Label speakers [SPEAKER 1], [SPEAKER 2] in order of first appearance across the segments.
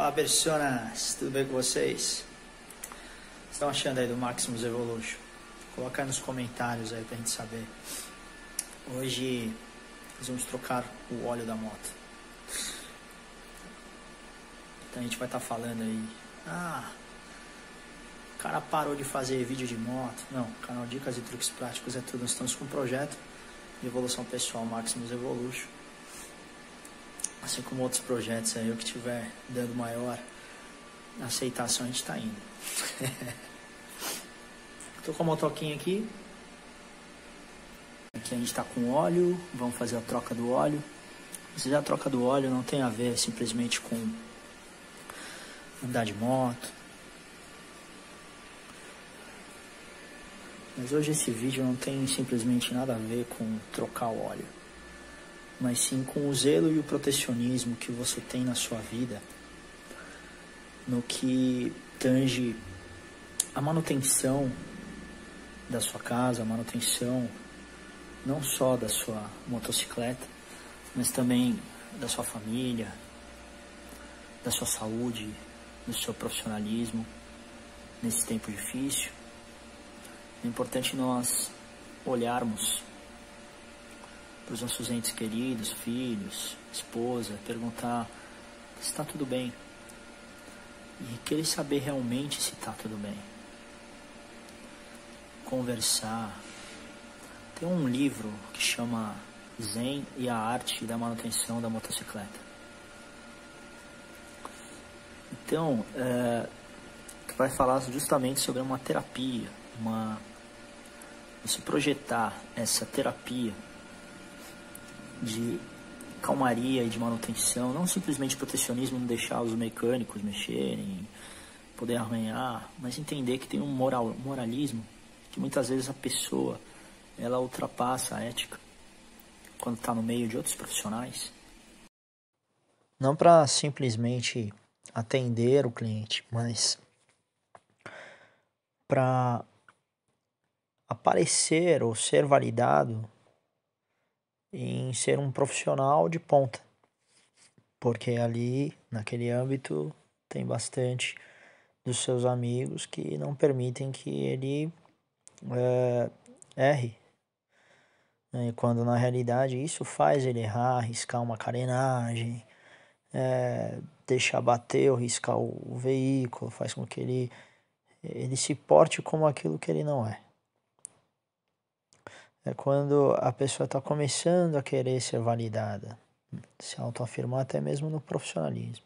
[SPEAKER 1] Fala, Bercionas, tudo bem com vocês? estão achando aí do Maximus Evolution? Coloca aí nos comentários aí pra gente saber. Hoje nós vamos trocar o óleo da moto. Então a gente vai estar tá falando aí. Ah, o cara parou de fazer vídeo de moto. Não, canal Dicas e Truques Práticos é tudo. Nós estamos com um projeto de evolução pessoal Maximus Evolution assim como outros projetos aí, o que tiver dando maior aceitação, a gente está indo. Estou com a motoquinha aqui. Aqui a gente está com óleo, vamos fazer a troca do óleo. Mas a troca do óleo não tem a ver simplesmente com andar de moto. Mas hoje esse vídeo não tem simplesmente nada a ver com trocar o óleo mas sim com o zelo e o protecionismo que você tem na sua vida no que tange a manutenção da sua casa, a manutenção não só da sua motocicleta, mas também da sua família, da sua saúde, do seu profissionalismo nesse tempo difícil. É importante nós olharmos para os nossos entes queridos, filhos, esposa, perguntar se está tudo bem. E querer saber realmente se está tudo bem. Conversar. Tem um livro que chama Zen e a Arte da Manutenção da Motocicleta. Então, é, vai falar justamente sobre uma terapia, uma, você projetar essa terapia de calmaria e de manutenção, não simplesmente protecionismo, não deixar os mecânicos mexerem, poder arranhar, mas entender que tem um moral, moralismo que muitas vezes a pessoa ela ultrapassa a ética quando está no meio de outros profissionais. Não para simplesmente atender o cliente, mas para aparecer ou ser validado em ser um profissional de ponta, porque ali, naquele âmbito, tem bastante dos seus amigos que não permitem que ele é, erre. Né? E quando na realidade isso faz ele errar, riscar uma carenagem, é, deixar bater ou riscar o, o veículo, faz com que ele, ele se porte como aquilo que ele não é é quando a pessoa está começando a querer ser validada, se autoafirmar até mesmo no profissionalismo.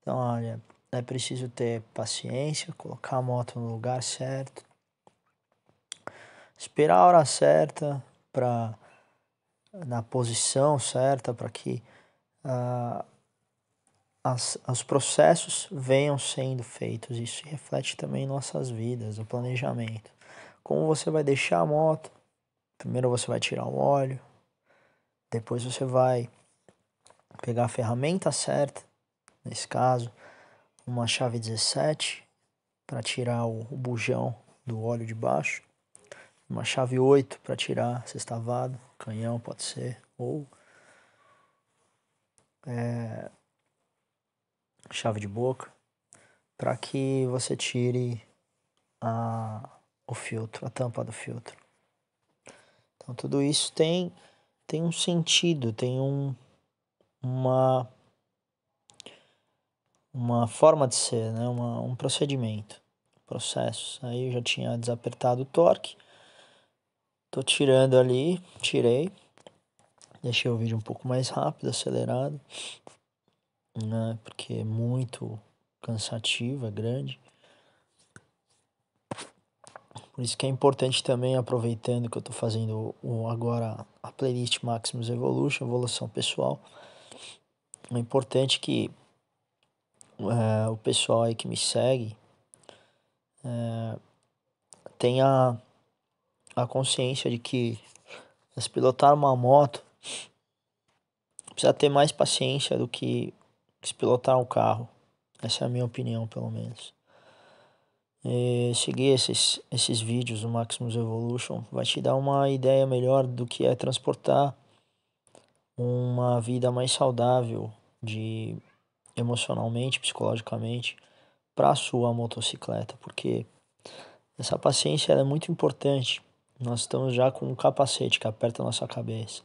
[SPEAKER 1] Então, olha, é preciso ter paciência, colocar a moto no lugar certo, esperar a hora certa para na posição certa para que uh, as, os processos venham sendo feitos. Isso reflete também em nossas vidas, o planejamento. Como você vai deixar a moto Primeiro você vai tirar o óleo, depois você vai pegar a ferramenta certa, nesse caso, uma chave 17 para tirar o, bujão do óleo de baixo, uma chave 8 para tirar sextavado, canhão pode ser, ou é, chave de boca, para que você tire a, o filtro, a tampa do filtro. Então tudo isso tem tem um sentido, tem um, uma uma forma de ser, né? Uma, um procedimento, processos. Aí eu já tinha desapertado o torque. Tô tirando ali, tirei. Deixei o vídeo um pouco mais rápido, acelerado, né? Porque é muito cansativo, é grande. Por isso que é importante também, aproveitando que eu estou fazendo agora a playlist Maximus Evolution, evolução pessoal, é importante que é, o pessoal aí que me segue é, tenha a consciência de que se pilotar uma moto precisa ter mais paciência do que se pilotar um carro. Essa é a minha opinião, pelo menos é, eh, seguir esses, esses vídeos do Maximus Evolution vai te dar uma ideia melhor do que é transportar uma vida mais saudável de emocionalmente, psicologicamente para a sua motocicleta, porque essa paciência é muito importante. Nós estamos já com um capacete que aperta a nossa cabeça.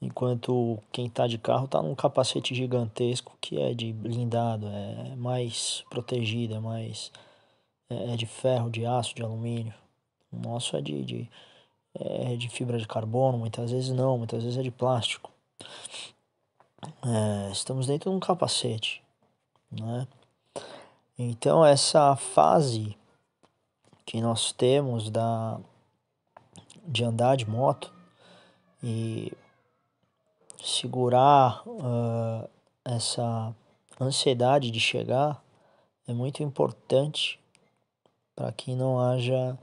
[SPEAKER 1] Enquanto quem está de carro está num capacete gigantesco que é de blindado, é mais protegido, é mais é, é de ferro, de aço, de alumínio. O nosso é de, de, é de fibra de carbono, muitas vezes não, muitas vezes é de plástico. É, estamos dentro de um capacete, né? Então essa fase que nós temos da de andar de moto e segurar uh, essa ansiedade de chegar é muito importante para que não haja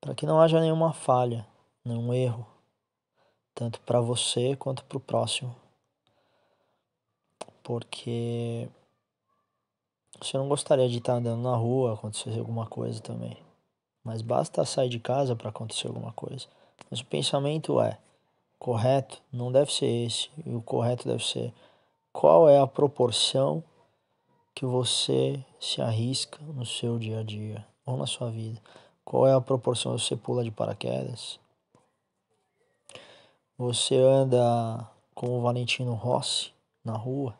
[SPEAKER 1] para que não haja nenhuma falha, nenhum erro, tanto para você quanto para o próximo. Porque você não gostaria de estar andando na rua, acontecer alguma coisa também. Mas basta sair de casa para acontecer alguma coisa. Mas o pensamento é correto, não deve ser esse. E o correto deve ser qual é a proporção que você se arrisca no seu dia a dia ou na sua vida? Qual é a proporção? Você pula de paraquedas? Você anda como o Valentino Rossi na rua?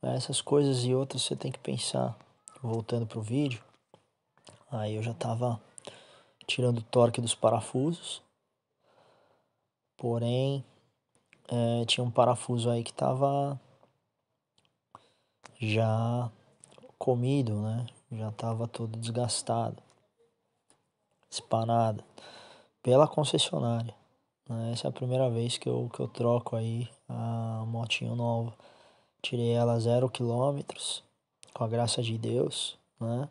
[SPEAKER 1] Essas coisas e outras você tem que pensar. Voltando pro vídeo, aí eu já tava tirando o torque dos parafusos, porém é, tinha um parafuso aí que tava já comido, né? Já estava todo desgastado, disparado pela concessionária. Né? Essa é a primeira vez que eu, que eu troco aí a motinho nova. Tirei ela zero quilômetros, com a graça de Deus, né?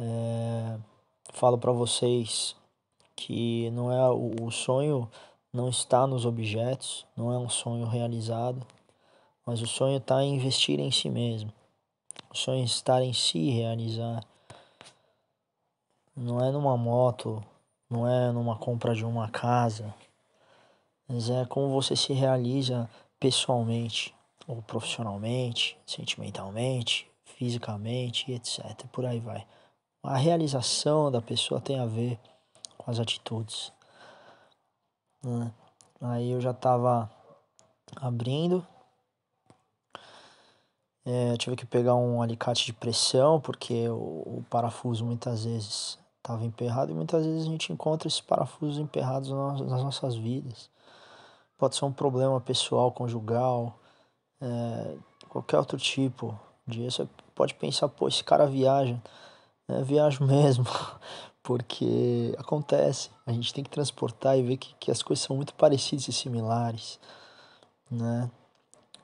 [SPEAKER 1] É, falo para vocês que não é o, o sonho não está nos objetos, não é um sonho realizado, mas o sonho está em investir em si mesmo. O sonho é está em se realizar. Não é numa moto, não é numa compra de uma casa, mas é como você se realiza pessoalmente, ou profissionalmente, sentimentalmente, fisicamente, etc. Por aí vai. A realização da pessoa tem a ver com as atitudes. Né? Aí eu já estava abrindo é, tive que pegar um alicate de pressão porque o, o parafuso muitas vezes estava emperrado e muitas vezes a gente encontra esses parafusos emperrados nas, nas nossas vidas. Pode ser um problema pessoal, conjugal, é, qualquer outro tipo disso. Você pode pensar, pô, esse cara viaja. É, viajo mesmo, porque acontece. A gente tem que transportar e ver que, que as coisas são muito parecidas e similares, né?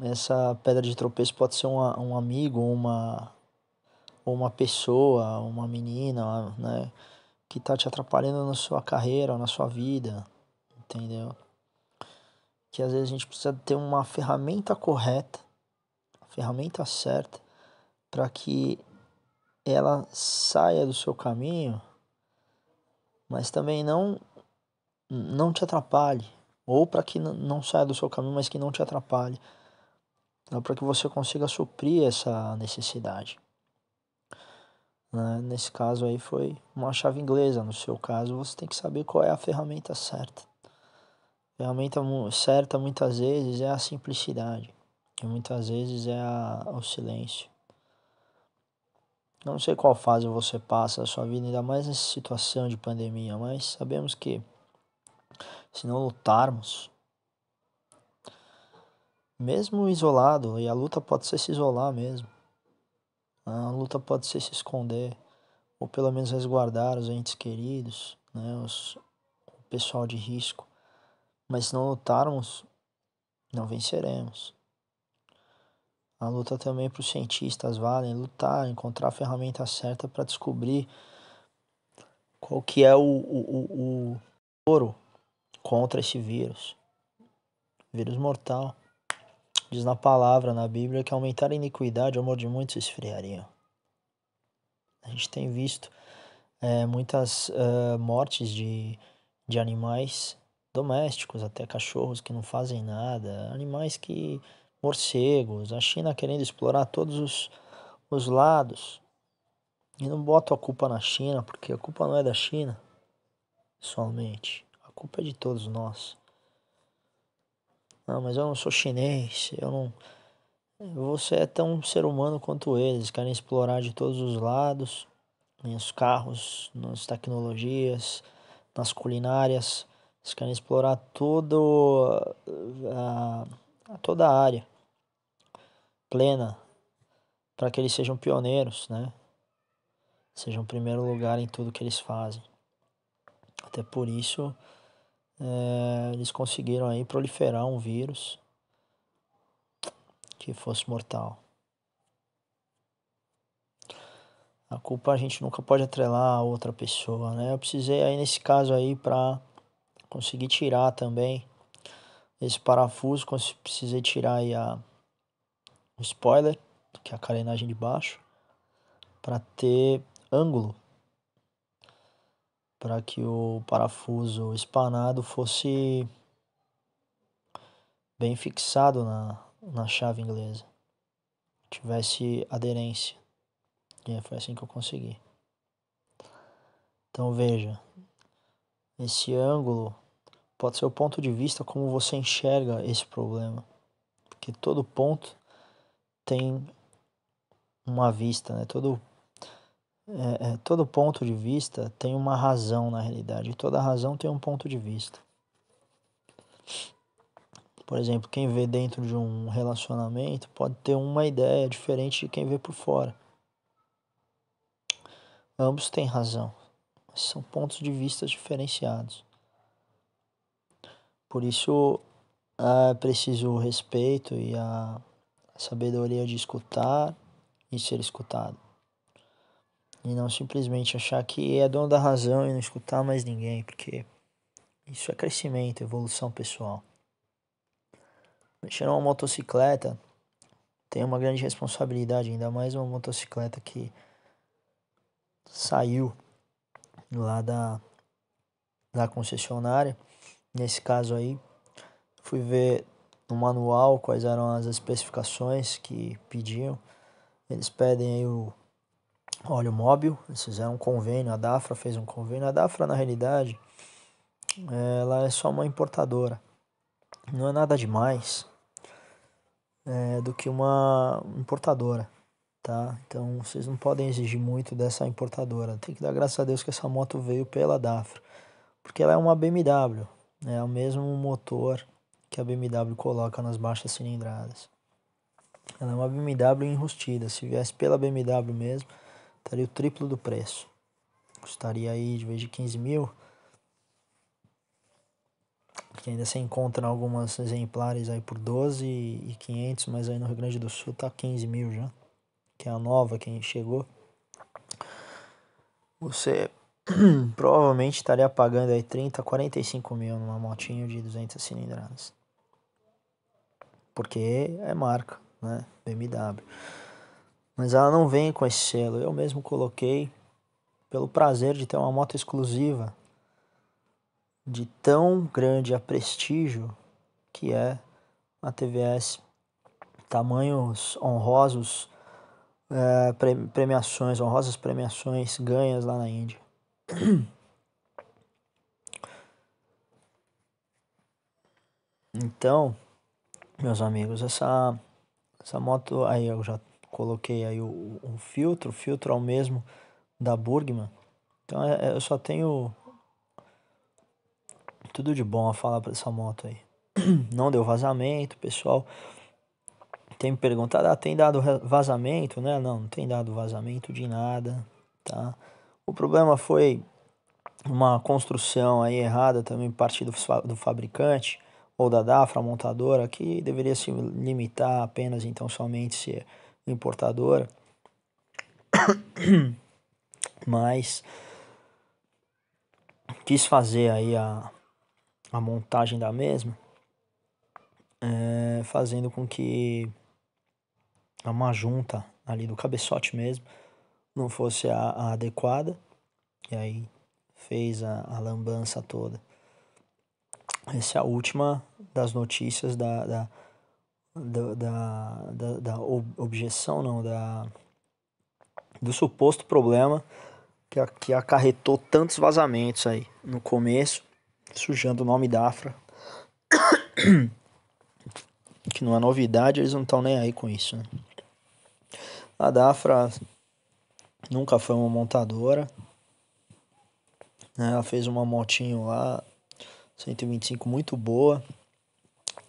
[SPEAKER 1] essa pedra de tropeço pode ser uma, um amigo, uma, uma pessoa, uma menina, né? Que tá te atrapalhando na sua carreira, na sua vida, entendeu? Que às vezes a gente precisa ter uma ferramenta correta, a ferramenta certa, para que ela saia do seu caminho, mas também não não te atrapalhe, ou para que não saia do seu caminho, mas que não te atrapalhe. Então, né, para que você consiga suprir essa necessidade. Né? Nesse caso aí foi uma chave inglesa, no seu caso você tem que saber qual é a ferramenta certa. A ferramenta certa muitas vezes é a simplicidade, e muitas vezes é a, o silêncio. Não sei qual fase você passa da sua vida, ainda mais nessa situação de pandemia, mas sabemos que se não lutarmos, mesmo isolado, e a luta pode ser se isolar mesmo. A luta pode ser se esconder, ou pelo menos resguardar os entes queridos, né, os, o pessoal de risco. Mas se não lutarmos, não venceremos. A luta também para os cientistas vale lutar, encontrar a ferramenta certa para descobrir qual que é o, o, o, o ouro contra esse vírus. Vírus mortal. Diz na palavra, na Bíblia, que aumentar a iniquidade, o amor de muitos esfriaria. A gente tem visto é, muitas uh, mortes de, de animais domésticos, até cachorros que não fazem nada, animais que. morcegos, a China querendo explorar todos os, os lados. E não boto a culpa na China, porque a culpa não é da China somente, a culpa é de todos nós. Não, mas eu não sou chinês, eu não. Você é tão ser humano quanto eles, querem explorar de todos os lados, nos carros, nas tecnologias, nas culinárias, eles querem explorar todo, ah, a, toda a área plena para que eles sejam pioneiros, né? Sejam primeiro lugar em tudo que eles fazem. Até por isso, é, eles conseguiram aí proliferar um vírus que fosse mortal. A culpa a gente nunca pode atrelar a outra pessoa, né? Eu precisei aí nesse caso aí para conseguir tirar também esse parafuso, precisei tirar aí a o spoiler, que é a carenagem de baixo, para ter ângulo para que o parafuso espanado fosse bem fixado na, na chave inglesa, tivesse aderência. E foi assim que eu consegui. Então veja, esse ângulo pode ser o ponto de vista como você enxerga esse problema, porque todo ponto tem uma vista, né? Todo é, é, todo ponto de vista tem uma razão na realidade, toda razão tem um ponto de vista. Por exemplo, quem vê dentro de um relacionamento pode ter uma ideia diferente de quem vê por fora. Ambos têm razão, mas são pontos de vista diferenciados. Por isso é preciso o respeito e a sabedoria de escutar e ser escutado. E não simplesmente achar que é dono da razão e não escutar mais ninguém, porque isso é crescimento, evolução pessoal. Mexer numa motocicleta tem uma grande responsabilidade, ainda mais uma motocicleta que saiu lá da, da concessionária. Nesse caso aí, fui ver no manual quais eram as especificações que pediam. Eles pedem aí o óleo móvel, eles fizeram um convênio, a DAFRA fez um convênio. A DAFRA, na realidade, ela é só uma importadora. Não é nada demais é, do que uma importadora, tá? Então vocês não podem exigir muito dessa importadora. Tem que dar graças a Deus que essa moto veio pela DAFRA, porque ela é uma BMW, né? é o mesmo motor que a BMW coloca nas baixas cilindradas. Ela é uma BMW enrustida. Se viesse pela BMW mesmo, estaria o triplo do preço. Custaria aí de vez de 15 mil. Que ainda se encontra algumas exemplares aí por 12 e 500, mas aí no Rio Grande do Sul tá 15 mil já. Que é a nova, quem chegou. Você provavelmente estaria pagando aí 30, 45 mil numa motinho de 200 cilindradas. Porque é marca, né? BMW mas ela não vem com esse selo. Eu mesmo coloquei pelo prazer de ter uma moto exclusiva de tão grande a prestígio que é a TVS. Tamanhos honrosos, é, premiações, honrosas premiações ganhas lá na Índia. Então, meus amigos, essa, essa moto. Aí eu já coloquei aí o, filtro, o filtro é o mesmo da Burgman. Então é, é eu só tenho tudo de bom a falar para essa moto aí. Não deu vazamento, pessoal. Tem me perguntado, ah, tem dado vazamento, né? Não, não tem dado vazamento de nada, tá? O problema foi uma construção aí errada também parte do, do fabricante ou da Dafra montadora que deveria se limitar apenas então somente se importadora. Mas quis fazer aí a, a montagem da mesma, é, fazendo com que a uma junta ali do cabeçote mesmo não fosse a, a adequada, e aí fez a, a, lambança toda. Essa é a última das notícias da, da da, da, da, da objeção, não, da, do suposto problema que, que acarretou tantos vazamentos aí no começo, sujando o nome da Afra. que não é novidade, eles não estão nem aí com isso. Né? A Dafra nunca foi uma montadora. Né? Ela fez uma motinho lá, 125, muito boa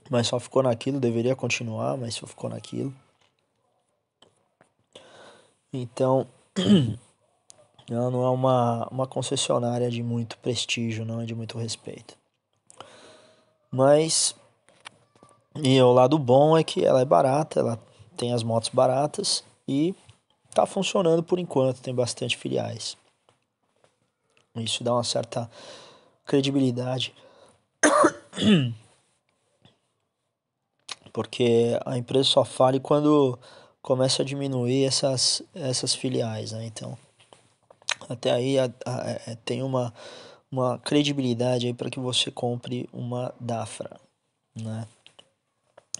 [SPEAKER 1] mas só ficou naquilo, deveria continuar, mas só ficou naquilo. Então, ela não é uma, uma concessionária de muito prestígio, não é de muito respeito. Mas, e o lado bom é que ela é barata, ela tem as motos baratas e tá funcionando por enquanto, tem bastante filiais. Isso dá uma certa credibilidade porque a empresa só fale quando começa a diminuir essas, essas filiais, né? Então, até aí a, a, a, é, tem uma, uma credibilidade aí para que você compre uma Dafra, né?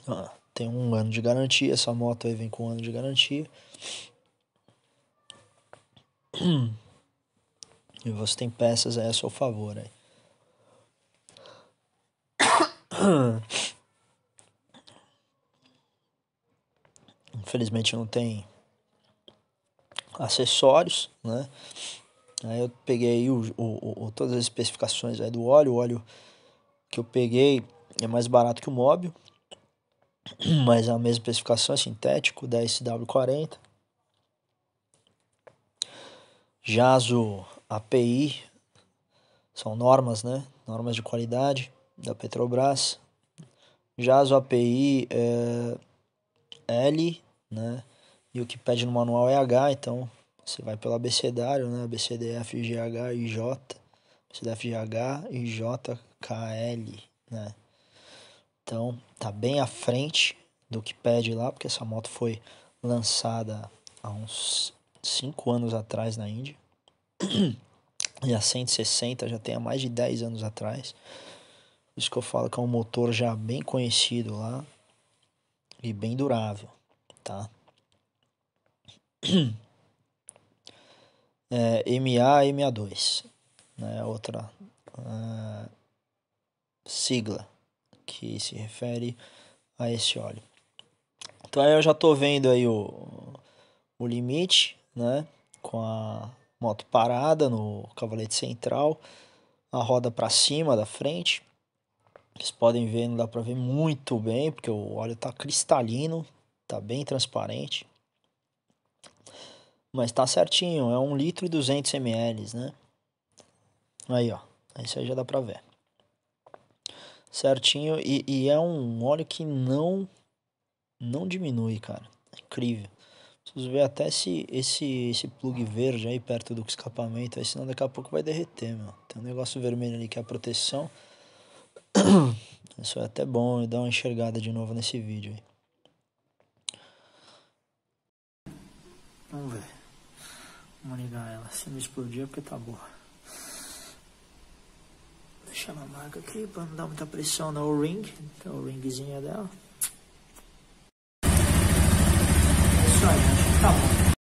[SPEAKER 1] Ah, tem um ano de garantia, essa moto aí vem com um ano de garantia. E você tem peças aí a seu favor aí. infelizmente não tem acessórios, né? Aí eu peguei o, o, o, todas as especificações aí do óleo. O óleo que eu peguei é mais barato que o móvel, mas é a mesma especificação, é sintético, 10W40. JASO API, são normas, né? Normas de qualidade da Petrobras. JASO API é L né? E o que pede no manual é H, então você vai pelo abecedário, né? ABCDF, GH, IJ, ABCDF, GH, IJ, KL, né? Então, tá bem à frente do que pede lá, porque essa moto foi lançada há uns 5 anos atrás na Índia. E a 160 já tem há mais de 10 anos atrás. Por isso que eu falo que é um motor já bem conhecido lá e bem durável tá? É, MA e MA2, né? Outra uh, sigla que se refere a esse óleo. Então aí eu já tô vendo aí o, o limite, né? Com a moto parada no cavalete central, a roda para cima da frente. Vocês podem ver, não dá para ver muito bem, porque o óleo tá cristalino, tá bem transparente. Mas tá certinho, é 1 litro e 200 ml, né? Aí, ó, isso aí já dá pra ver. Certinho, e, e é um óleo que não, não diminui, cara. É incrível. Preciso ver até esse esse, esse plug verde aí perto do escapamento, aí senão daqui a pouco vai derreter, meu. Tem um negócio vermelho ali que é a proteção. Isso é até bom dar uma enxergada de novo nesse vídeo aí. Vamos ver. Vamos ligar ela. Se não explodir é porque tá boa. Deixa ela marca aqui pra não dar muita pressão no ring. Então, o ringzinho é dela. É isso aí,